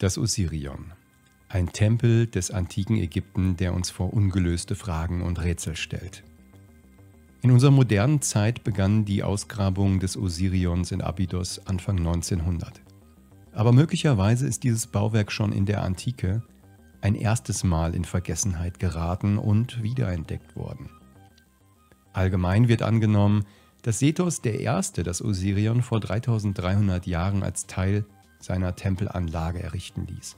Das Osirion. Ein Tempel des antiken Ägypten, der uns vor ungelöste Fragen und Rätsel stellt. In unserer modernen Zeit begannen die Ausgrabungen des Osirions in Abydos Anfang 1900. Aber möglicherweise ist dieses Bauwerk schon in der Antike ein erstes Mal in Vergessenheit geraten und wiederentdeckt worden. Allgemein wird angenommen, dass Sethos I. das Osirion vor 3300 Jahren als Teil seiner Tempelanlage errichten ließ.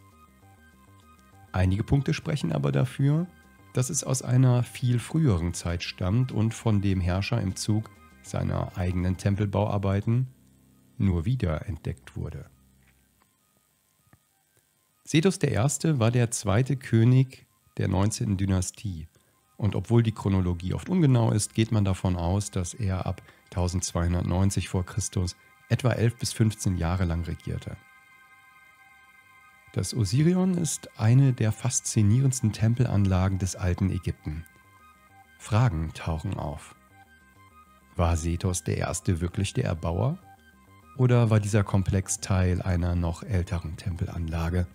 Einige Punkte sprechen aber dafür, dass es aus einer viel früheren Zeit stammt und von dem Herrscher im Zug seiner eigenen Tempelbauarbeiten nur wieder entdeckt wurde. Sedus I. war der zweite König der 19. Dynastie und obwohl die Chronologie oft ungenau ist, geht man davon aus, dass er ab 1290 v. Chr. etwa 11 bis 15 Jahre lang regierte. Das Osirion ist eine der faszinierendsten Tempelanlagen des alten Ägypten. Fragen tauchen auf. War Sethos der Erste wirklich der Erbauer? Oder war dieser Komplex Teil einer noch älteren Tempelanlage?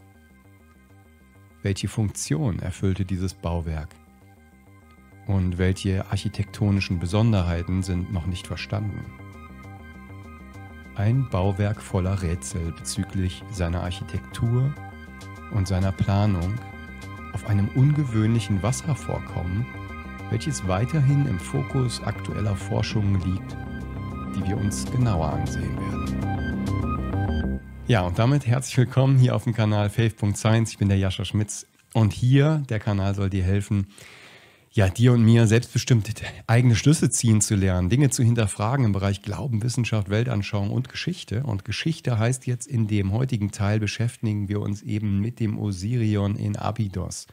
Welche Funktion erfüllte dieses Bauwerk? Und welche architektonischen Besonderheiten sind noch nicht verstanden? Ein Bauwerk voller Rätsel bezüglich seiner Architektur, und seiner Planung auf einem ungewöhnlichen Wasservorkommen, welches weiterhin im Fokus aktueller Forschungen liegt, die wir uns genauer ansehen werden. Ja, und damit herzlich willkommen hier auf dem Kanal Faith.Science. Ich bin der Jascha Schmitz und hier, der Kanal soll dir helfen, ja, dir und mir selbstbestimmt eigene Schlüsse ziehen zu lernen, Dinge zu hinterfragen im Bereich Glauben, Wissenschaft, Weltanschauung und Geschichte. Und Geschichte heißt jetzt in dem heutigen Teil beschäftigen wir uns eben mit dem Osirion in Abydos,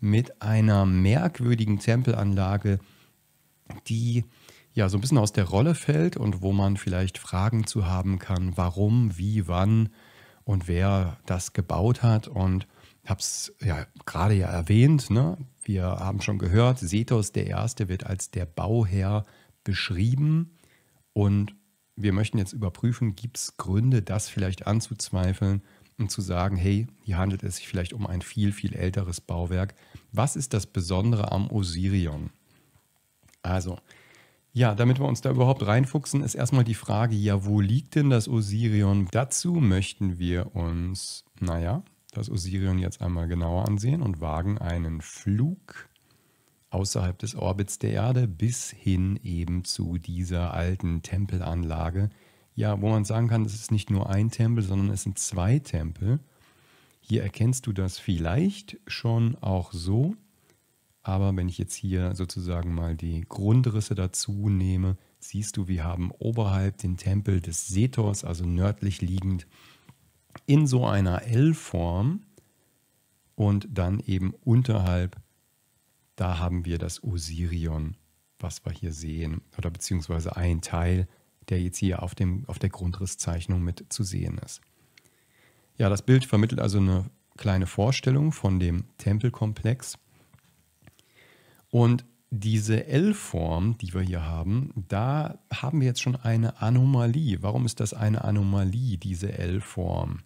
mit einer merkwürdigen Tempelanlage, die ja so ein bisschen aus der Rolle fällt und wo man vielleicht Fragen zu haben kann, warum, wie, wann und wer das gebaut hat und ich habe es ja gerade ja erwähnt, ne? wir haben schon gehört, Sethos der Erste wird als der Bauherr beschrieben und wir möchten jetzt überprüfen, gibt es Gründe, das vielleicht anzuzweifeln und zu sagen, hey, hier handelt es sich vielleicht um ein viel, viel älteres Bauwerk. Was ist das Besondere am Osirion? Also, ja, damit wir uns da überhaupt reinfuchsen, ist erstmal die Frage, ja, wo liegt denn das Osirion? Dazu möchten wir uns, naja, das Osirion jetzt einmal genauer ansehen und wagen einen Flug außerhalb des Orbits der Erde bis hin eben zu dieser alten Tempelanlage. Ja, wo man sagen kann, es ist nicht nur ein Tempel, sondern es sind zwei Tempel. Hier erkennst du das vielleicht schon auch so, aber wenn ich jetzt hier sozusagen mal die Grundrisse dazu nehme, siehst du, wir haben oberhalb den Tempel des Sethos, also nördlich liegend, in so einer L-Form und dann eben unterhalb, da haben wir das Osirion, was wir hier sehen, oder beziehungsweise ein Teil, der jetzt hier auf, dem, auf der Grundrisszeichnung mit zu sehen ist. Ja, das Bild vermittelt also eine kleine Vorstellung von dem Tempelkomplex. Und diese L-Form, die wir hier haben, da haben wir jetzt schon eine Anomalie. Warum ist das eine Anomalie, diese L-Form?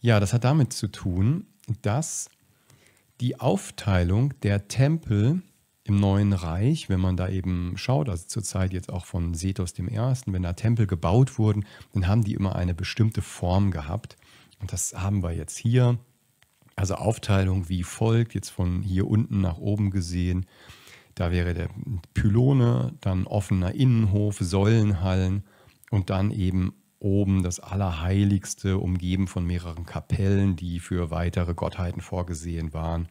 Ja, das hat damit zu tun, dass die Aufteilung der Tempel im Neuen Reich, wenn man da eben schaut, also zur Zeit jetzt auch von Sethos I., wenn da Tempel gebaut wurden, dann haben die immer eine bestimmte Form gehabt. Und das haben wir jetzt hier. Also Aufteilung wie folgt, jetzt von hier unten nach oben gesehen. Da wäre der Pylone, dann offener Innenhof, Säulenhallen und dann eben oben das Allerheiligste, umgeben von mehreren Kapellen, die für weitere Gottheiten vorgesehen waren.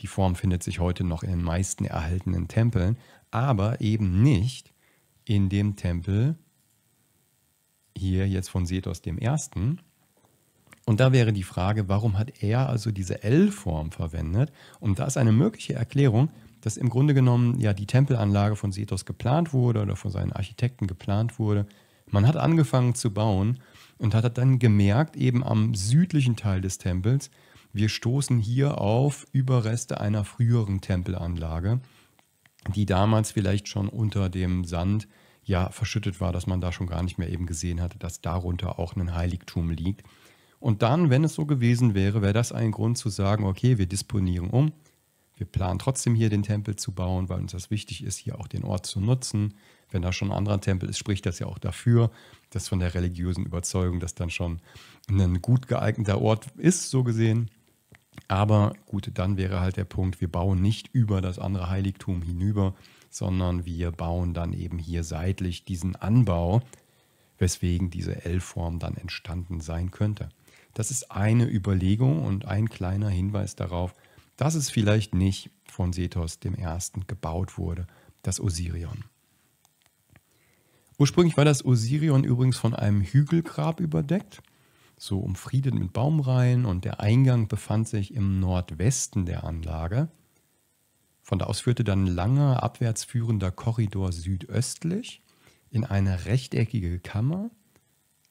Die Form findet sich heute noch in den meisten erhaltenen Tempeln, aber eben nicht in dem Tempel hier jetzt von Sethos dem Ersten. Und da wäre die Frage, warum hat er also diese L-Form verwendet? Und da ist eine mögliche Erklärung, dass im Grunde genommen ja die Tempelanlage von Sethos geplant wurde oder von seinen Architekten geplant wurde. Man hat angefangen zu bauen und hat dann gemerkt, eben am südlichen Teil des Tempels, wir stoßen hier auf Überreste einer früheren Tempelanlage, die damals vielleicht schon unter dem Sand ja verschüttet war, dass man da schon gar nicht mehr eben gesehen hatte, dass darunter auch ein Heiligtum liegt. Und dann, wenn es so gewesen wäre, wäre das ein Grund zu sagen, okay, wir disponieren um, wir planen trotzdem hier den Tempel zu bauen, weil uns das wichtig ist, hier auch den Ort zu nutzen. Wenn da schon ein anderer Tempel ist, spricht das ja auch dafür, dass von der religiösen Überzeugung das dann schon ein gut geeigneter Ort ist, so gesehen. Aber gut, dann wäre halt der Punkt, wir bauen nicht über das andere Heiligtum hinüber, sondern wir bauen dann eben hier seitlich diesen Anbau, weswegen diese L-Form dann entstanden sein könnte. Das ist eine Überlegung und ein kleiner Hinweis darauf, dass es vielleicht nicht von Sethos I. gebaut wurde, das Osirion. Ursprünglich war das Osirion übrigens von einem Hügelgrab überdeckt, so umfriedet mit Baumreihen und der Eingang befand sich im Nordwesten der Anlage. Von da aus führte dann ein langer, abwärts führender Korridor südöstlich in eine rechteckige Kammer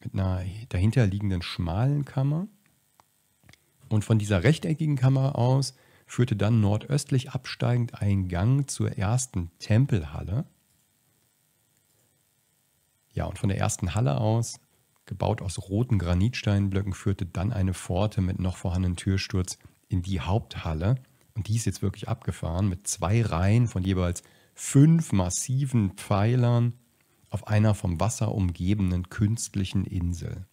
mit einer dahinterliegenden schmalen Kammer. Und von dieser rechteckigen Kammer aus führte dann nordöstlich absteigend ein Gang zur ersten Tempelhalle. Ja, und von der ersten Halle aus, gebaut aus roten Granitsteinblöcken, führte dann eine Pforte mit noch vorhandenem Türsturz in die Haupthalle. Und die ist jetzt wirklich abgefahren mit zwei Reihen von jeweils fünf massiven Pfeilern auf einer vom Wasser umgebenen künstlichen Insel.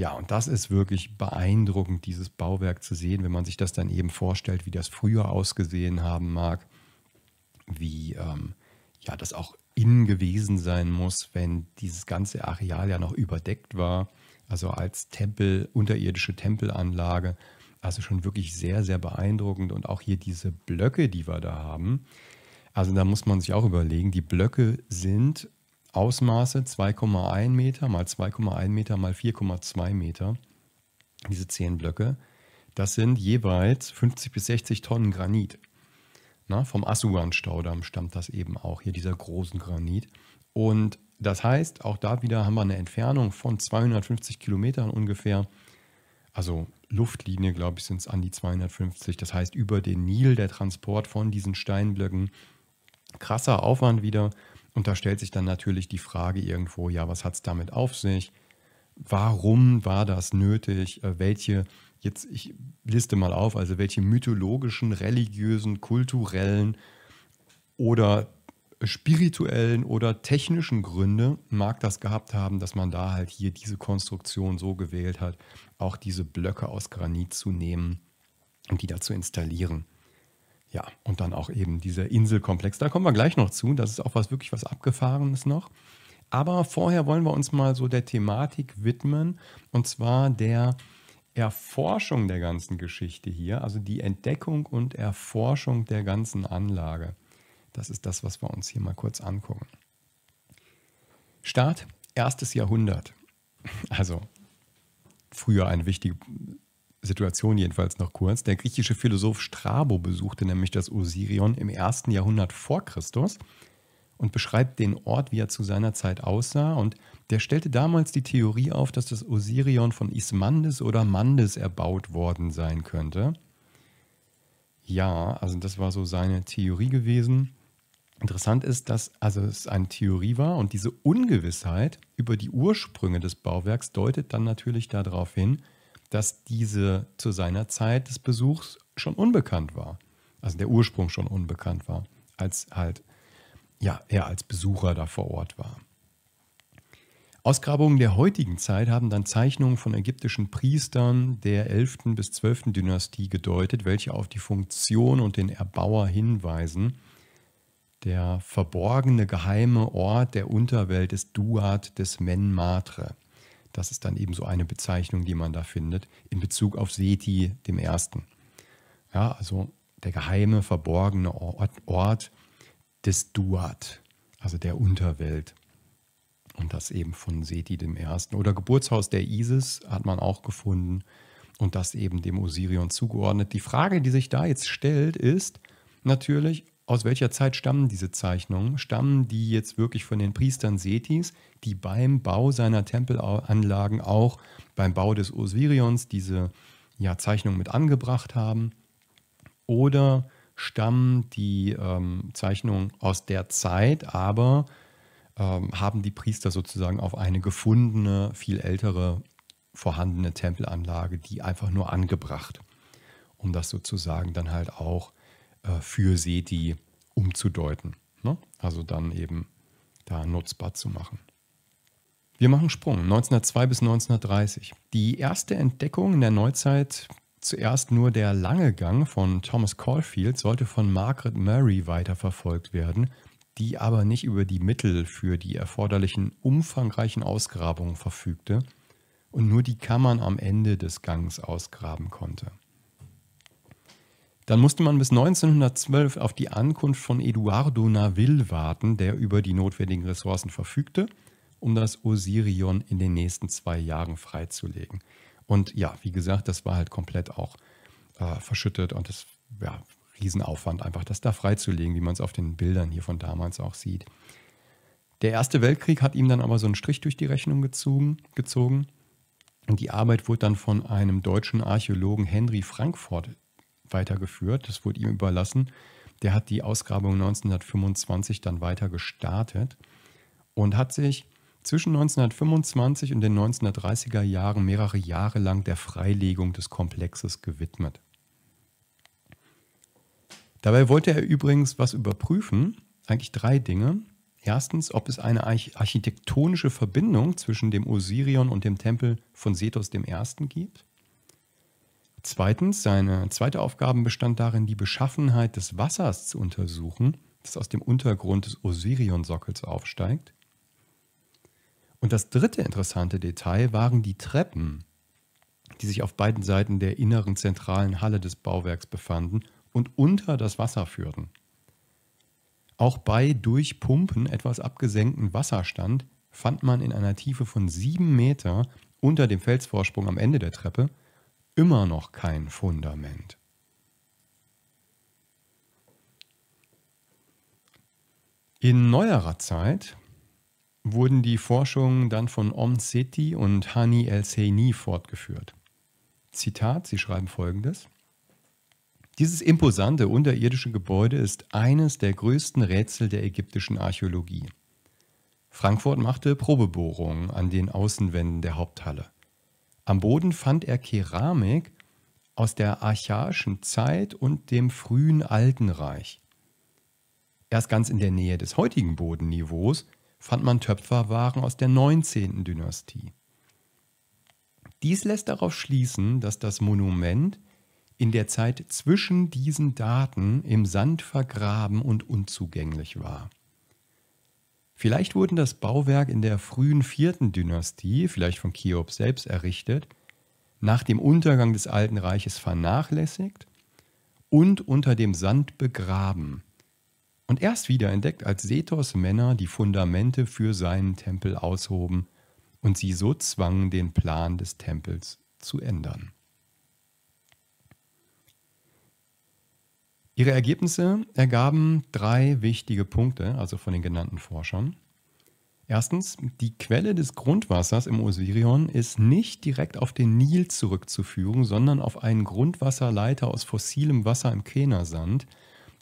Ja, und das ist wirklich beeindruckend, dieses Bauwerk zu sehen, wenn man sich das dann eben vorstellt, wie das früher ausgesehen haben mag, wie ähm, ja das auch innen gewesen sein muss, wenn dieses ganze Areal ja noch überdeckt war, also als Tempel, unterirdische Tempelanlage. Also schon wirklich sehr, sehr beeindruckend. Und auch hier diese Blöcke, die wir da haben. Also da muss man sich auch überlegen, die Blöcke sind Ausmaße 2,1 Meter mal 2,1 Meter mal 4,2 Meter, diese zehn Blöcke, das sind jeweils 50 bis 60 Tonnen Granit. Na, vom Asuan-Staudamm stammt das eben auch, hier dieser großen Granit. Und das heißt, auch da wieder haben wir eine Entfernung von 250 Kilometern ungefähr. Also Luftlinie, glaube ich, sind es an die 250. Das heißt, über den Nil der Transport von diesen Steinblöcken. Krasser Aufwand wieder. Und da stellt sich dann natürlich die Frage irgendwo, ja, was hat es damit auf sich? Warum war das nötig? Äh, welche, jetzt, ich liste mal auf, also welche mythologischen, religiösen, kulturellen oder spirituellen oder technischen Gründe mag das gehabt haben, dass man da halt hier diese Konstruktion so gewählt hat, auch diese Blöcke aus Granit zu nehmen und die da zu installieren. Ja, und dann auch eben dieser Inselkomplex. Da kommen wir gleich noch zu. Das ist auch was wirklich was Abgefahrenes noch. Aber vorher wollen wir uns mal so der Thematik widmen und zwar der Erforschung der ganzen Geschichte hier, also die Entdeckung und Erforschung der ganzen Anlage. Das ist das, was wir uns hier mal kurz angucken. Start, erstes Jahrhundert. Also früher eine wichtige Situation jedenfalls noch kurz. Der griechische Philosoph Strabo besuchte nämlich das Osirion im ersten Jahrhundert vor Christus und beschreibt den Ort, wie er zu seiner Zeit aussah. Und der stellte damals die Theorie auf, dass das Osirion von Ismandes oder Mandes erbaut worden sein könnte. Ja, also das war so seine Theorie gewesen. Interessant ist, dass also es eine Theorie war und diese Ungewissheit über die Ursprünge des Bauwerks deutet dann natürlich darauf hin, dass diese zu seiner Zeit des Besuchs schon unbekannt war. Also der Ursprung schon unbekannt war, als halt, ja, er als Besucher da vor Ort war. Ausgrabungen der heutigen Zeit haben dann Zeichnungen von ägyptischen Priestern der 11. bis 12. Dynastie gedeutet, welche auf die Funktion und den Erbauer hinweisen. Der verborgene geheime Ort der Unterwelt ist Duat des Menmatre. Das ist dann eben so eine Bezeichnung, die man da findet, in Bezug auf Seti dem Ersten. Ja, also der geheime, verborgene Ort, Ort des Duat, also der Unterwelt. Und das eben von Seti dem Ersten. Oder Geburtshaus der Isis hat man auch gefunden und das eben dem Osirion zugeordnet. Die Frage, die sich da jetzt stellt, ist natürlich, aus welcher Zeit stammen diese Zeichnungen? Stammen die jetzt wirklich von den Priestern Setis, die beim Bau seiner Tempelanlagen auch beim Bau des Osirions diese ja, Zeichnung mit angebracht haben? Oder stammen die ähm, Zeichnungen aus der Zeit, aber ähm, haben die Priester sozusagen auf eine gefundene, viel ältere vorhandene Tempelanlage, die einfach nur angebracht, um das sozusagen dann halt auch äh, für SETI umzudeuten. Ne? Also dann eben da nutzbar zu machen. Wir machen Sprung, 1902 bis 1930. Die erste Entdeckung in der Neuzeit, zuerst nur der lange Gang von Thomas Caulfield, sollte von Margaret Murray weiterverfolgt werden, die aber nicht über die Mittel für die erforderlichen umfangreichen Ausgrabungen verfügte und nur die Kammern am Ende des Gangs ausgraben konnte. Dann musste man bis 1912 auf die Ankunft von Eduardo Naville warten, der über die notwendigen Ressourcen verfügte, um das Osirion in den nächsten zwei Jahren freizulegen. Und ja, wie gesagt, das war halt komplett auch äh, verschüttet und das ja, Riesenaufwand, einfach das da freizulegen, wie man es auf den Bildern hier von damals auch sieht. Der Erste Weltkrieg hat ihm dann aber so einen Strich durch die Rechnung gezogen. gezogen. Und die Arbeit wurde dann von einem deutschen Archäologen Henry Frankfurt weitergeführt. Das wurde ihm überlassen. Der hat die Ausgrabung 1925 dann weiter gestartet und hat sich zwischen 1925 und den 1930er Jahren mehrere Jahre lang der Freilegung des Komplexes gewidmet. Dabei wollte er übrigens was überprüfen, eigentlich drei Dinge. Erstens, ob es eine architektonische Verbindung zwischen dem Osirion und dem Tempel von Sethos I. gibt. Zweitens, seine zweite Aufgabe bestand darin, die Beschaffenheit des Wassers zu untersuchen, das aus dem Untergrund des Osirion-Sockels aufsteigt. Und das dritte interessante Detail waren die Treppen, die sich auf beiden Seiten der inneren zentralen Halle des Bauwerks befanden und unter das Wasser führten. Auch bei durch Pumpen etwas abgesenkten Wasserstand fand man in einer Tiefe von sieben Meter unter dem Felsvorsprung am Ende der Treppe immer noch kein Fundament. In neuerer Zeit wurden die Forschungen dann von Om Seti und Hani El-Seini fortgeführt. Zitat, sie schreiben folgendes. Dieses imposante unterirdische Gebäude ist eines der größten Rätsel der ägyptischen Archäologie. Frankfurt machte Probebohrungen an den Außenwänden der Haupthalle. Am Boden fand er Keramik aus der archaischen Zeit und dem frühen Alten Reich. Erst ganz in der Nähe des heutigen Bodenniveaus fand man Töpferwaren aus der 19. Dynastie. Dies lässt darauf schließen, dass das Monument in der Zeit zwischen diesen Daten im Sand vergraben und unzugänglich war. Vielleicht wurden das Bauwerk in der frühen vierten Dynastie, vielleicht von Cheops selbst errichtet, nach dem Untergang des Alten Reiches vernachlässigt und unter dem Sand begraben und erst wieder entdeckt, als Sethos Männer die Fundamente für seinen Tempel aushoben und sie so zwangen, den Plan des Tempels zu ändern. Ihre Ergebnisse ergaben drei wichtige Punkte, also von den genannten Forschern. Erstens, die Quelle des Grundwassers im Osirion ist nicht direkt auf den Nil zurückzuführen, sondern auf einen Grundwasserleiter aus fossilem Wasser im Kenersand,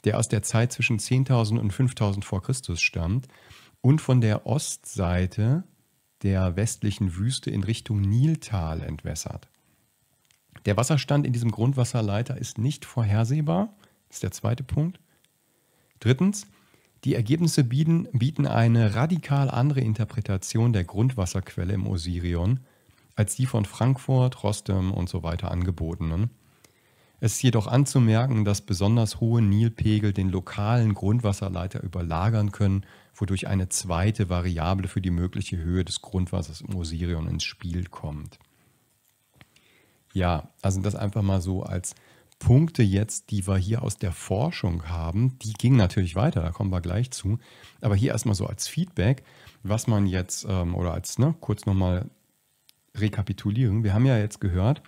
der aus der Zeit zwischen 10.000 und 5.000 vor Christus stammt und von der Ostseite der westlichen Wüste in Richtung Niltal entwässert. Der Wasserstand in diesem Grundwasserleiter ist nicht vorhersehbar das ist der zweite Punkt. Drittens, die Ergebnisse bieten, bieten eine radikal andere Interpretation der Grundwasserquelle im Osirion als die von Frankfurt, Rostem und so weiter angebotenen. Es ist jedoch anzumerken, dass besonders hohe Nilpegel den lokalen Grundwasserleiter überlagern können, wodurch eine zweite Variable für die mögliche Höhe des Grundwassers im Osirion ins Spiel kommt. Ja, also das einfach mal so als Punkte jetzt, die wir hier aus der Forschung haben, die gingen natürlich weiter, da kommen wir gleich zu. Aber hier erstmal so als Feedback, was man jetzt, ähm, oder als ne, kurz nochmal rekapitulieren. Wir haben ja jetzt gehört,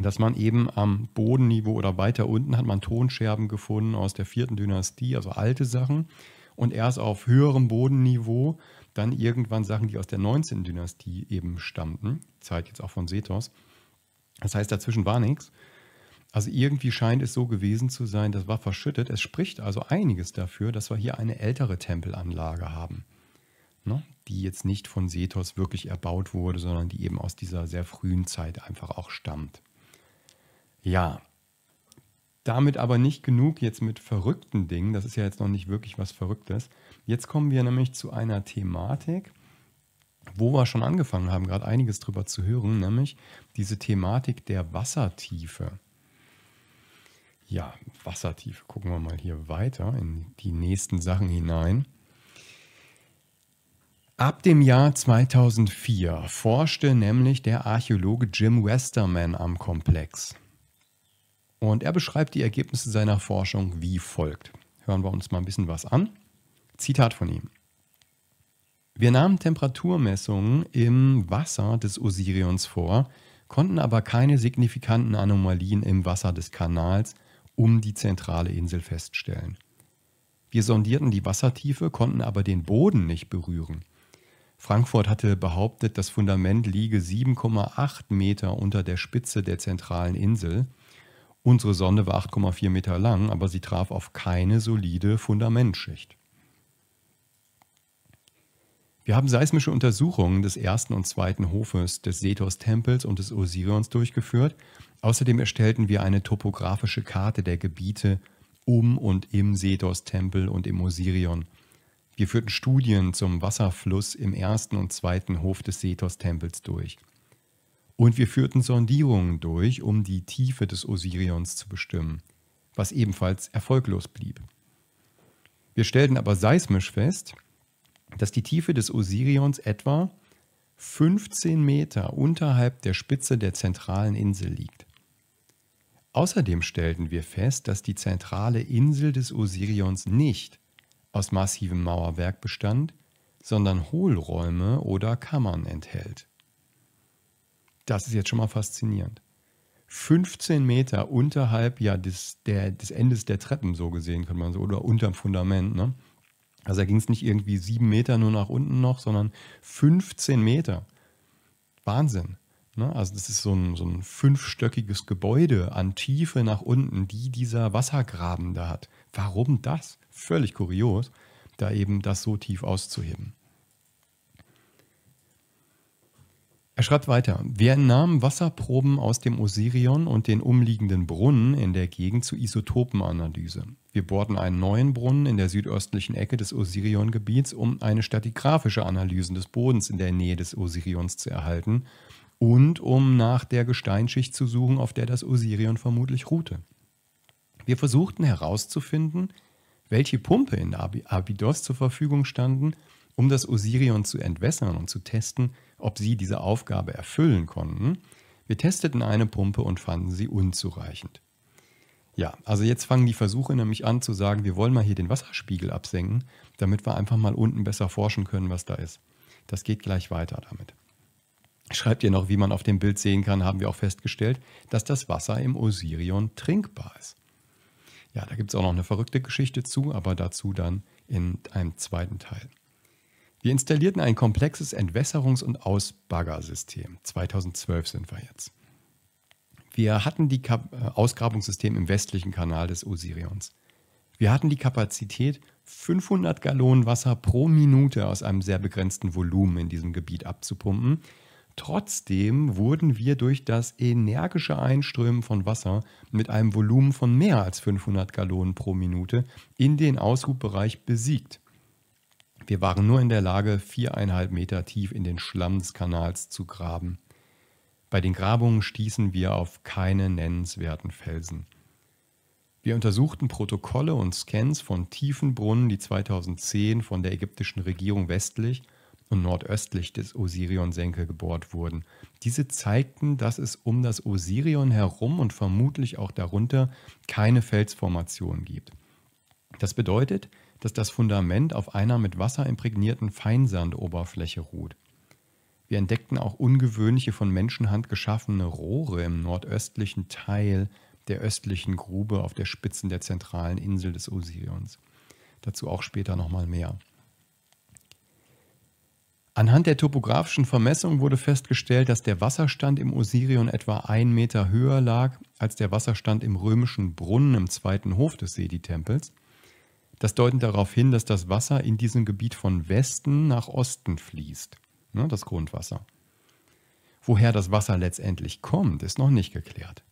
dass man eben am Bodenniveau oder weiter unten hat man Tonscherben gefunden aus der vierten Dynastie, also alte Sachen. Und erst auf höherem Bodenniveau dann irgendwann Sachen, die aus der 19. Dynastie eben stammten. Zeit jetzt auch von Sethos. Das heißt, dazwischen war nichts. Also irgendwie scheint es so gewesen zu sein, das war verschüttet. Es spricht also einiges dafür, dass wir hier eine ältere Tempelanlage haben, ne? die jetzt nicht von Sethos wirklich erbaut wurde, sondern die eben aus dieser sehr frühen Zeit einfach auch stammt. Ja, damit aber nicht genug jetzt mit verrückten Dingen. Das ist ja jetzt noch nicht wirklich was Verrücktes. Jetzt kommen wir nämlich zu einer Thematik, wo wir schon angefangen haben, gerade einiges drüber zu hören, nämlich diese Thematik der Wassertiefe. Ja, Wassertiefe. Gucken wir mal hier weiter in die nächsten Sachen hinein. Ab dem Jahr 2004 forschte nämlich der Archäologe Jim Westerman am Komplex. Und er beschreibt die Ergebnisse seiner Forschung wie folgt. Hören wir uns mal ein bisschen was an. Zitat von ihm. Wir nahmen Temperaturmessungen im Wasser des Osirions vor, konnten aber keine signifikanten Anomalien im Wasser des Kanals um die zentrale Insel feststellen. Wir sondierten die Wassertiefe, konnten aber den Boden nicht berühren. Frankfurt hatte behauptet, das Fundament liege 7,8 Meter unter der Spitze der zentralen Insel. Unsere Sonde war 8,4 Meter lang, aber sie traf auf keine solide Fundamentschicht. Wir haben seismische Untersuchungen des ersten und zweiten Hofes des Sethos-Tempels und des Osirions durchgeführt Außerdem erstellten wir eine topografische Karte der Gebiete um und im Sedos-Tempel und im Osirion. Wir führten Studien zum Wasserfluss im ersten und zweiten Hof des Setos-Tempels durch. Und wir führten Sondierungen durch, um die Tiefe des Osirions zu bestimmen, was ebenfalls erfolglos blieb. Wir stellten aber seismisch fest, dass die Tiefe des Osirions etwa 15 Meter unterhalb der Spitze der zentralen Insel liegt. Außerdem stellten wir fest, dass die zentrale Insel des Osirions nicht aus massivem Mauerwerk bestand, sondern Hohlräume oder Kammern enthält. Das ist jetzt schon mal faszinierend. 15 Meter unterhalb ja, des, der, des Endes der Treppen, so gesehen, könnte man so, oder unterm Fundament. Ne? Also da ging es nicht irgendwie sieben Meter nur nach unten noch, sondern 15 Meter. Wahnsinn. Ne? Also das ist so ein, so ein fünfstöckiges Gebäude an Tiefe nach unten, die dieser Wassergraben da hat. Warum das? Völlig kurios, da eben das so tief auszuheben. Er schreibt weiter, wir entnahmen Wasserproben aus dem Osirion und den umliegenden Brunnen in der Gegend zur Isotopenanalyse. Wir bohrten einen neuen Brunnen in der südöstlichen Ecke des Osirion-Gebiets, um eine stratigraphische Analyse des Bodens in der Nähe des Osirions zu erhalten und um nach der Gesteinsschicht zu suchen, auf der das Osirion vermutlich ruhte. Wir versuchten herauszufinden, welche Pumpe in Abydos zur Verfügung standen, um das Osirion zu entwässern und zu testen, ob sie diese Aufgabe erfüllen konnten. Wir testeten eine Pumpe und fanden sie unzureichend. Ja, also jetzt fangen die Versuche nämlich an zu sagen, wir wollen mal hier den Wasserspiegel absenken, damit wir einfach mal unten besser forschen können, was da ist. Das geht gleich weiter damit schreibt ihr noch, wie man auf dem Bild sehen kann, haben wir auch festgestellt, dass das Wasser im Osirion trinkbar ist. Ja, da gibt es auch noch eine verrückte Geschichte zu, aber dazu dann in einem zweiten Teil. Wir installierten ein komplexes Entwässerungs- und Ausbaggersystem. 2012 sind wir jetzt. Wir hatten die Kap äh, Ausgrabungssystem im westlichen Kanal des Osirions. Wir hatten die Kapazität, 500 Gallonen Wasser pro Minute aus einem sehr begrenzten Volumen in diesem Gebiet abzupumpen Trotzdem wurden wir durch das energische Einströmen von Wasser mit einem Volumen von mehr als 500 Gallonen pro Minute in den Aushubbereich besiegt. Wir waren nur in der Lage, viereinhalb Meter tief in den Schlamm des Kanals zu graben. Bei den Grabungen stießen wir auf keine nennenswerten Felsen. Wir untersuchten Protokolle und Scans von Tiefenbrunnen, die 2010 von der ägyptischen Regierung westlich – und nordöstlich des Osirion-Senke gebohrt wurden. Diese zeigten, dass es um das Osirion herum und vermutlich auch darunter keine Felsformation gibt. Das bedeutet, dass das Fundament auf einer mit Wasser imprägnierten Feinsandoberfläche ruht. Wir entdeckten auch ungewöhnliche von Menschenhand geschaffene Rohre im nordöstlichen Teil der östlichen Grube auf der Spitze der zentralen Insel des Osirions. Dazu auch später nochmal mehr. Anhand der topografischen Vermessung wurde festgestellt, dass der Wasserstand im Osirion etwa einen Meter höher lag als der Wasserstand im römischen Brunnen im zweiten Hof des Sedi-Tempels. Das deutet darauf hin, dass das Wasser in diesem Gebiet von Westen nach Osten fließt, ne, das Grundwasser. Woher das Wasser letztendlich kommt, ist noch nicht geklärt.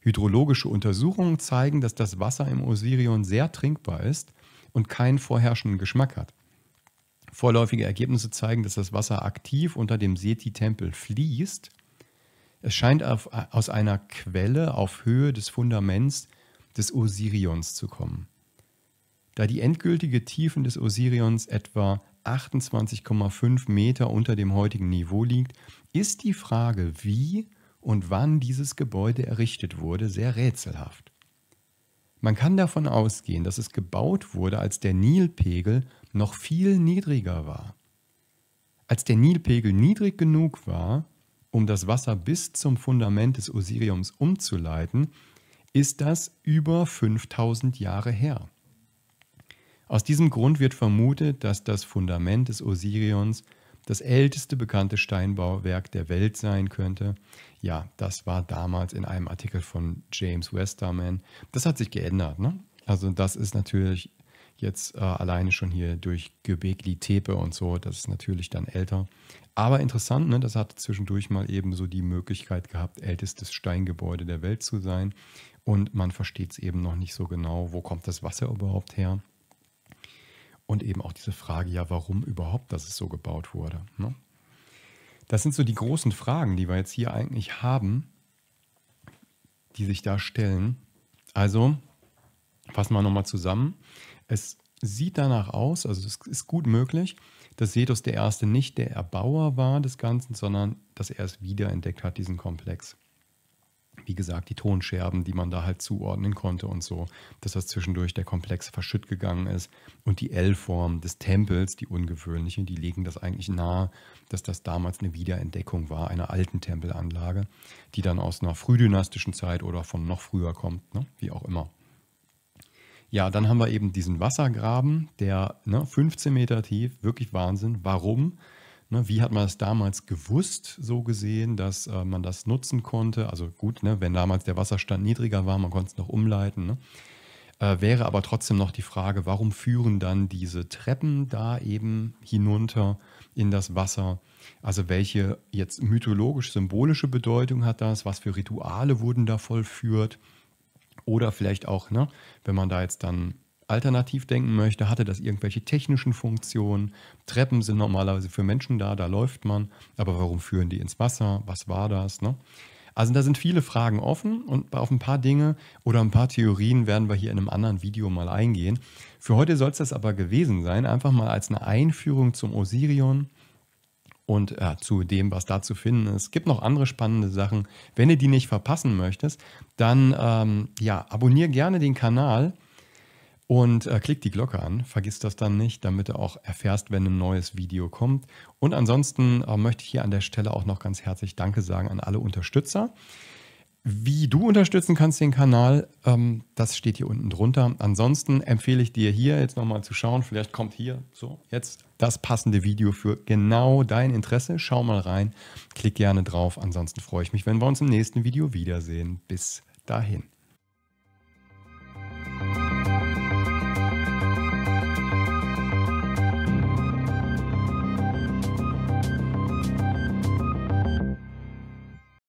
Hydrologische Untersuchungen zeigen, dass das Wasser im Osirion sehr trinkbar ist und keinen vorherrschenden Geschmack hat. Vorläufige Ergebnisse zeigen, dass das Wasser aktiv unter dem Seti-Tempel fließt. Es scheint auf, aus einer Quelle auf Höhe des Fundaments des Osirions zu kommen. Da die endgültige Tiefen des Osirions etwa 28,5 Meter unter dem heutigen Niveau liegt, ist die Frage, wie und wann dieses Gebäude errichtet wurde, sehr rätselhaft. Man kann davon ausgehen, dass es gebaut wurde, als der Nilpegel noch viel niedriger war. Als der Nilpegel niedrig genug war, um das Wasser bis zum Fundament des Osiriums umzuleiten, ist das über 5000 Jahre her. Aus diesem Grund wird vermutet, dass das Fundament des Osirions das älteste bekannte Steinbauwerk der Welt sein könnte. Ja, das war damals in einem Artikel von James Westerman. Das hat sich geändert. Ne? Also das ist natürlich Jetzt äh, alleine schon hier durch Göbekli Tepe und so, das ist natürlich dann älter. Aber interessant, ne, das hat zwischendurch mal eben so die Möglichkeit gehabt, ältestes Steingebäude der Welt zu sein. Und man versteht es eben noch nicht so genau, wo kommt das Wasser überhaupt her. Und eben auch diese Frage, ja, warum überhaupt, dass es so gebaut wurde. Ne? Das sind so die großen Fragen, die wir jetzt hier eigentlich haben, die sich da stellen. Also, fassen wir nochmal zusammen. Es sieht danach aus, also es ist gut möglich, dass Sedus der Erste nicht der Erbauer war des Ganzen, sondern dass er es wiederentdeckt hat, diesen Komplex. Wie gesagt, die Tonscherben, die man da halt zuordnen konnte und so, dass das zwischendurch der Komplex verschütt gegangen ist. Und die L-Form des Tempels, die ungewöhnliche, die legen das eigentlich nahe, dass das damals eine Wiederentdeckung war einer alten Tempelanlage, die dann aus einer frühdynastischen Zeit oder von noch früher kommt, ne? wie auch immer. Ja, dann haben wir eben diesen Wassergraben, der ne, 15 Meter tief, wirklich Wahnsinn. Warum? Ne, wie hat man das damals gewusst, so gesehen, dass äh, man das nutzen konnte? Also gut, ne, wenn damals der Wasserstand niedriger war, man konnte es noch umleiten. Ne? Äh, wäre aber trotzdem noch die Frage, warum führen dann diese Treppen da eben hinunter in das Wasser? Also welche jetzt mythologisch-symbolische Bedeutung hat das? Was für Rituale wurden da vollführt? Oder vielleicht auch, ne, wenn man da jetzt dann alternativ denken möchte, hatte das irgendwelche technischen Funktionen. Treppen sind normalerweise für Menschen da, da läuft man. Aber warum führen die ins Wasser? Was war das? Ne? Also da sind viele Fragen offen und auf ein paar Dinge oder ein paar Theorien werden wir hier in einem anderen Video mal eingehen. Für heute soll es das aber gewesen sein, einfach mal als eine Einführung zum Osirion und ja, zu dem, was da zu finden ist. Es gibt noch andere spannende Sachen. Wenn du die nicht verpassen möchtest, dann ähm, ja, abonniere gerne den Kanal und äh, klick die Glocke an. Vergiss das dann nicht, damit du auch erfährst, wenn ein neues Video kommt. Und ansonsten äh, möchte ich hier an der Stelle auch noch ganz herzlich Danke sagen an alle Unterstützer. Wie du unterstützen kannst den Kanal, ähm, das steht hier unten drunter. Ansonsten empfehle ich dir hier jetzt nochmal zu schauen. Vielleicht kommt hier so jetzt das passende Video für genau dein Interesse. Schau mal rein, klick gerne drauf. Ansonsten freue ich mich, wenn wir uns im nächsten Video wiedersehen. Bis dahin.